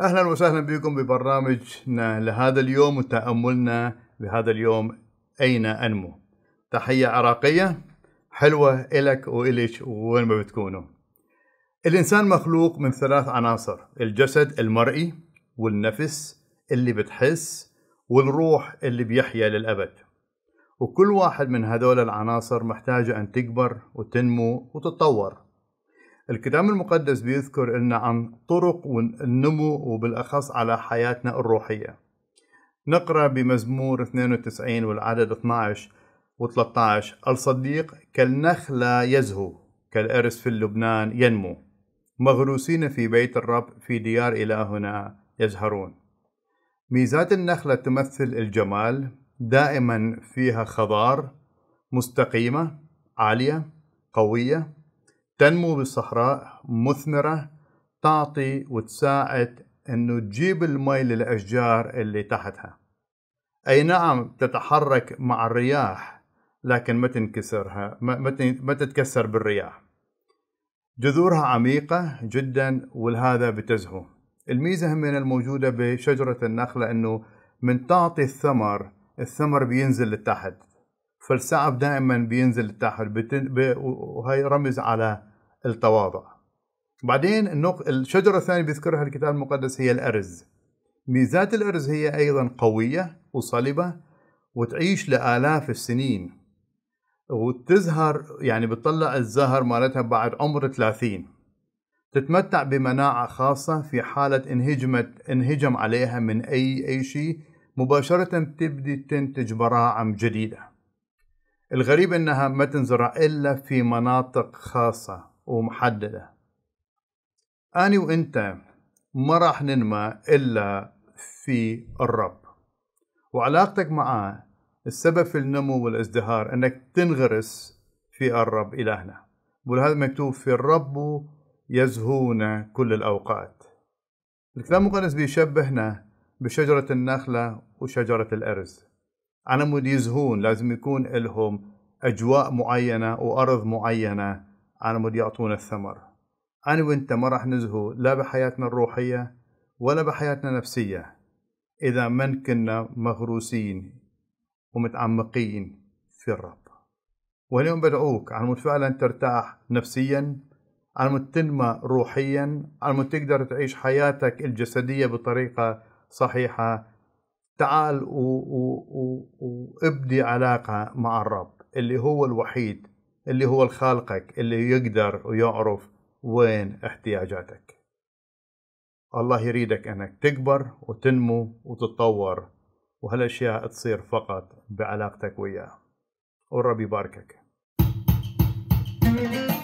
اهلا وسهلا بكم ببرنامجنا لهذا اليوم وتاملنا بهذا اليوم اين انمو تحيه عراقيه حلوه الك والك وين ما بتكونوا الانسان مخلوق من ثلاث عناصر الجسد المرئي والنفس اللي بتحس والروح اللي بيحيا للابد وكل واحد من هذول العناصر محتاجه ان تكبر وتنمو وتتطور الكتاب المقدس بيذكر لنا عن طرق النمو وبالأخص على حياتنا الروحية نقرأ بمزمور 92 والعدد 12 و13 الصديق كالنخلة يزهو كالأرز في لبنان ينمو مغروسين في بيت الرب في ديار إلهنا يزهرون ميزات النخلة تمثل الجمال دائما فيها خضار مستقيمة عالية قوية تنمو بالصحراء مثمرة تعطي وتساعد انه تجيب المي للاشجار اللي تحتها اي نعم تتحرك مع الرياح لكن ما تنكسرها ما تتكسر بالرياح جذورها عميقة جدا ولهذا بتزهو الميزة همين الموجودة بشجرة النخلة انه من تعطي الثمر الثمر بينزل لتحت فالسعف دائما بينزل لتحت وهي رمز على التواضع بعدين النق... الشجرة الثانية بيذكرها الكتاب المقدس هي الأرز ميزات الأرز هي أيضا قوية وصلبة وتعيش لآلاف السنين وتزهر يعني بتطلع الزهر مالتها بعد عمر 30 تتمتع بمناعة خاصة في حالة انهجمت انهجم عليها من أي أي شيء مباشرة تبدي تنتج براعم جديدة الغريب أنها ما تنزرع إلا في مناطق خاصة ومحددة أنا وإنت ما راح ننمى إلا في الرب وعلاقتك معاه السبب في النمو والازدهار أنك تنغرس في الرب إلهنا ولهذا مكتوب في الرب يزهون كل الأوقات الكلام المقدس بيشبهنا بشجرة النخلة وشجرة الأرز على مود يزهون لازم يكون لهم أجواء معينة وأرض معينة على مود يعطونا الثمر أنا وأنت ما راح نزهو لا بحياتنا الروحية ولا بحياتنا النفسية إذا من كنا مغروسين ومتعمقين في الرب واليوم بدعوك على مود فعلا ترتاح نفسيا على مود تنمى روحيا على مود تقدر تعيش حياتك الجسدية بطريقة صحيحة تعال وابدي علاقة مع الرب اللي هو الوحيد اللي هو الخالقك اللي يقدر ويعرف وين احتياجاتك الله يريدك انك تكبر وتنمو وتتطور وهالاشياء تصير فقط بعلاقتك وياه والرب يباركك thank you